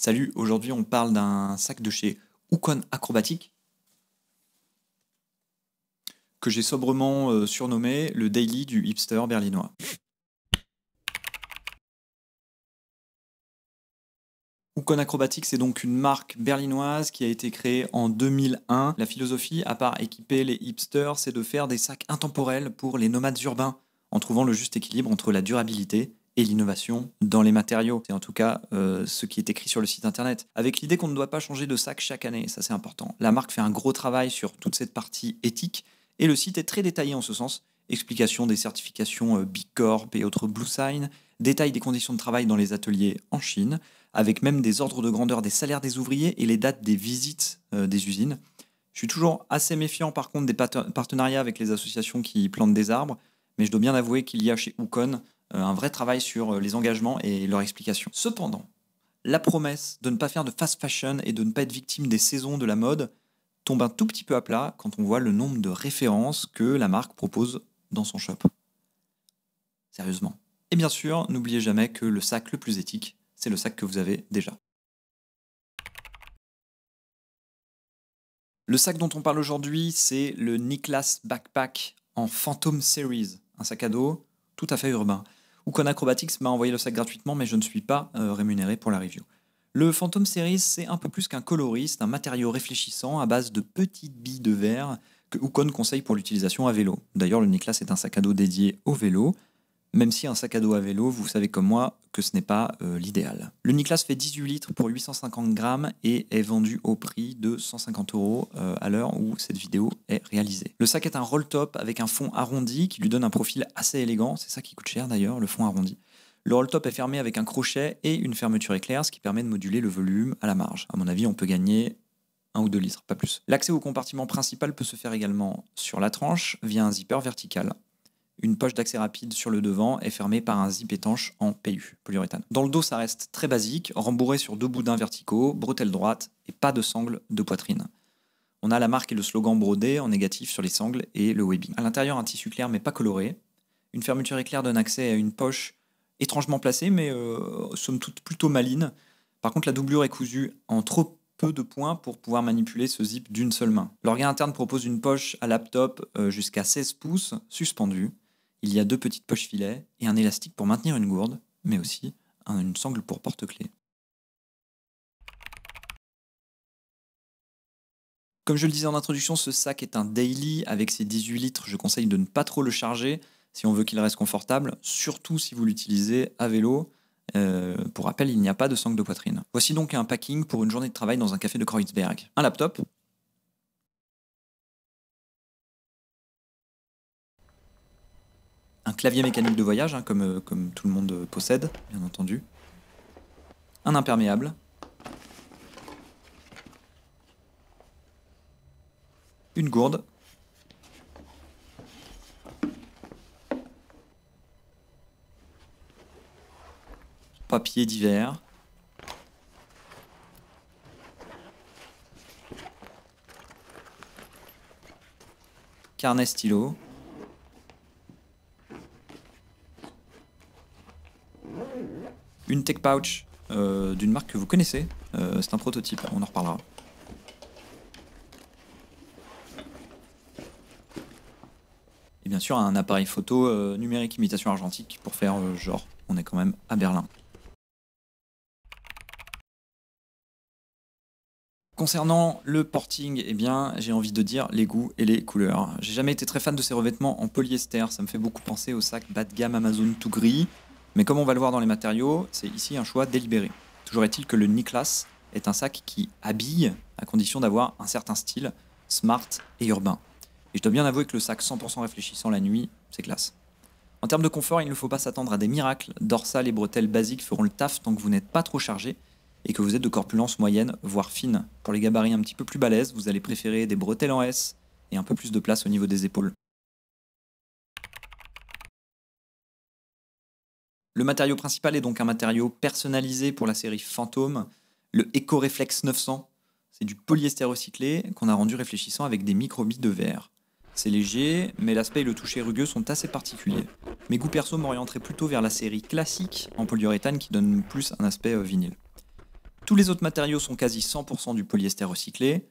Salut, aujourd'hui on parle d'un sac de chez Oukon Acrobatique que j'ai sobrement euh, surnommé le Daily du hipster berlinois. Oukon Acrobatique, c'est donc une marque berlinoise qui a été créée en 2001. La philosophie, à part équiper les hipsters, c'est de faire des sacs intemporels pour les nomades urbains, en trouvant le juste équilibre entre la durabilité et l'innovation dans les matériaux. C'est en tout cas euh, ce qui est écrit sur le site internet. Avec l'idée qu'on ne doit pas changer de sac chaque année, ça c'est important. La marque fait un gros travail sur toute cette partie éthique et le site est très détaillé en ce sens. Explication des certifications euh, Big Corp et autres Blue Sign, détail des conditions de travail dans les ateliers en Chine, avec même des ordres de grandeur des salaires des ouvriers et les dates des visites euh, des usines. Je suis toujours assez méfiant par contre des partenariats avec les associations qui plantent des arbres, mais je dois bien avouer qu'il y a chez Oukon euh, un vrai travail sur euh, les engagements et leur explication. Cependant, la promesse de ne pas faire de fast fashion et de ne pas être victime des saisons de la mode tombe un tout petit peu à plat quand on voit le nombre de références que la marque propose dans son shop. Sérieusement. Et bien sûr, n'oubliez jamais que le sac le plus éthique, c'est le sac que vous avez déjà. Le sac dont on parle aujourd'hui, c'est le Niklas Backpack en Phantom Series, un sac à dos tout à fait urbain. Ukon Acrobatics m'a envoyé le sac gratuitement, mais je ne suis pas euh, rémunéré pour la review. Le Phantom Series, c'est un peu plus qu'un coloriste, un matériau réfléchissant à base de petites billes de verre que Ukon conseille pour l'utilisation à vélo. D'ailleurs, le Niklas est un sac à dos dédié au vélo. Même si un sac à dos à vélo, vous savez comme moi que ce n'est pas euh, l'idéal. Le Niklas fait 18 litres pour 850 grammes et est vendu au prix de 150 euros euh, à l'heure où cette vidéo est réalisée. Le sac est un roll top avec un fond arrondi qui lui donne un profil assez élégant. C'est ça qui coûte cher d'ailleurs, le fond arrondi. Le roll top est fermé avec un crochet et une fermeture éclair, ce qui permet de moduler le volume à la marge. À mon avis, on peut gagner 1 ou 2 litres, pas plus. L'accès au compartiment principal peut se faire également sur la tranche via un zipper vertical une poche d'accès rapide sur le devant est fermée par un zip étanche en PU, polyuréthane. Dans le dos, ça reste très basique, rembourré sur deux boudins verticaux, bretelle droite et pas de sangle de poitrine. On a la marque et le slogan brodé en négatif sur les sangles et le webbing. À l'intérieur, un tissu clair mais pas coloré. Une fermeture éclair donne accès à une poche étrangement placée mais euh, somme toute plutôt maline. Par contre, la doublure est cousue en trop peu de points pour pouvoir manipuler ce zip d'une seule main. L'organe interne propose une poche à laptop euh, jusqu'à 16 pouces suspendue il y a deux petites poches filets et un élastique pour maintenir une gourde, mais aussi une sangle pour porte-clés. Comme je le disais en introduction, ce sac est un daily. Avec ses 18 litres, je conseille de ne pas trop le charger si on veut qu'il reste confortable, surtout si vous l'utilisez à vélo. Euh, pour rappel, il n'y a pas de sangle de poitrine. Voici donc un packing pour une journée de travail dans un café de Kreuzberg. Un laptop, clavier mécanique de voyage, hein, comme, euh, comme tout le monde euh, possède, bien entendu. Un imperméable. Une gourde. Papier d'hiver. Carnet stylo. une tech pouch euh, d'une marque que vous connaissez. Euh, c'est un prototype, on en reparlera. Et bien sûr un appareil photo euh, numérique imitation argentique pour faire genre on est quand même à Berlin. Concernant le porting, eh bien, j'ai envie de dire les goûts et les couleurs. J'ai jamais été très fan de ces revêtements en polyester, ça me fait beaucoup penser au sac bas de gamme Amazon tout gris. Mais comme on va le voir dans les matériaux, c'est ici un choix délibéré. Toujours est-il que le Niklas est un sac qui habille à condition d'avoir un certain style, smart et urbain. Et je dois bien avouer que le sac 100% réfléchissant la nuit, c'est classe. En termes de confort, il ne faut pas s'attendre à des miracles. Dorsales et bretelles basiques feront le taf tant que vous n'êtes pas trop chargé et que vous êtes de corpulence moyenne, voire fine. Pour les gabarits un petit peu plus balèzes, vous allez préférer des bretelles en S et un peu plus de place au niveau des épaules. Le matériau principal est donc un matériau personnalisé pour la série Fantôme, le EcoReflex 900. C'est du polyester recyclé qu'on a rendu réfléchissant avec des microbilles de verre. C'est léger, mais l'aspect et le toucher rugueux sont assez particuliers. Mes goûts perso m'orienteraient plutôt vers la série classique en polyuréthane qui donne plus un aspect euh, vinyle. Tous les autres matériaux sont quasi 100% du polyester recyclé.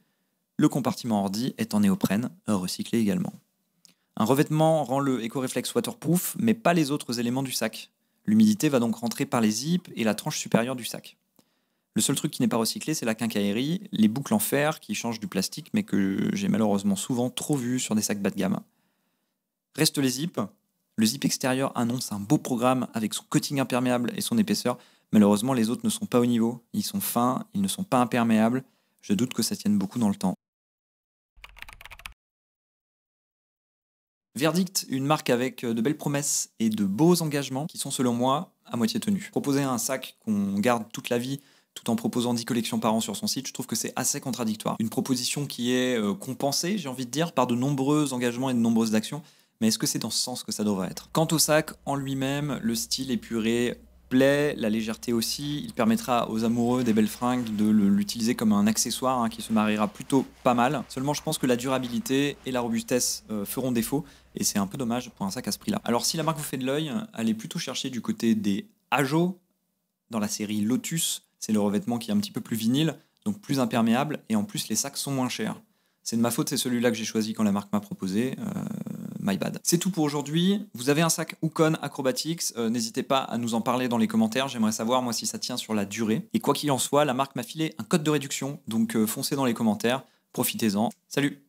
Le compartiment ordi est en néoprène, euh, recyclé également. Un revêtement rend le EcoReflex waterproof, mais pas les autres éléments du sac, L'humidité va donc rentrer par les zips et la tranche supérieure du sac. Le seul truc qui n'est pas recyclé, c'est la quincaillerie, les boucles en fer qui changent du plastique, mais que j'ai malheureusement souvent trop vu sur des sacs bas de gamme. Reste les zips. Le zip extérieur annonce un beau programme avec son coating imperméable et son épaisseur. Malheureusement, les autres ne sont pas au niveau. Ils sont fins, ils ne sont pas imperméables. Je doute que ça tienne beaucoup dans le temps. Verdict, une marque avec euh, de belles promesses et de beaux engagements qui sont selon moi à moitié tenus. Proposer un sac qu'on garde toute la vie tout en proposant 10 collections par an sur son site, je trouve que c'est assez contradictoire. Une proposition qui est euh, compensée, j'ai envie de dire, par de nombreux engagements et de nombreuses actions, mais est-ce que c'est dans ce sens que ça devrait être Quant au sac en lui-même, le style épuré la légèreté aussi. Il permettra aux amoureux des belles fringues de l'utiliser comme un accessoire hein, qui se mariera plutôt pas mal. Seulement, je pense que la durabilité et la robustesse euh, feront défaut et c'est un peu dommage pour un sac à ce prix-là. Alors, si la marque vous fait de l'œil, allez plutôt chercher du côté des Ajo dans la série Lotus. C'est le revêtement qui est un petit peu plus vinyle, donc plus imperméable et en plus les sacs sont moins chers. C'est de ma faute, c'est celui-là que j'ai choisi quand la marque m'a proposé. Euh, bad. C'est tout pour aujourd'hui. Vous avez un sac Oukon Acrobatics. Euh, n'hésitez pas à nous en parler dans les commentaires. J'aimerais savoir, moi, si ça tient sur la durée. Et quoi qu'il en soit, la marque m'a filé un code de réduction. Donc, euh, foncez dans les commentaires. Profitez-en. Salut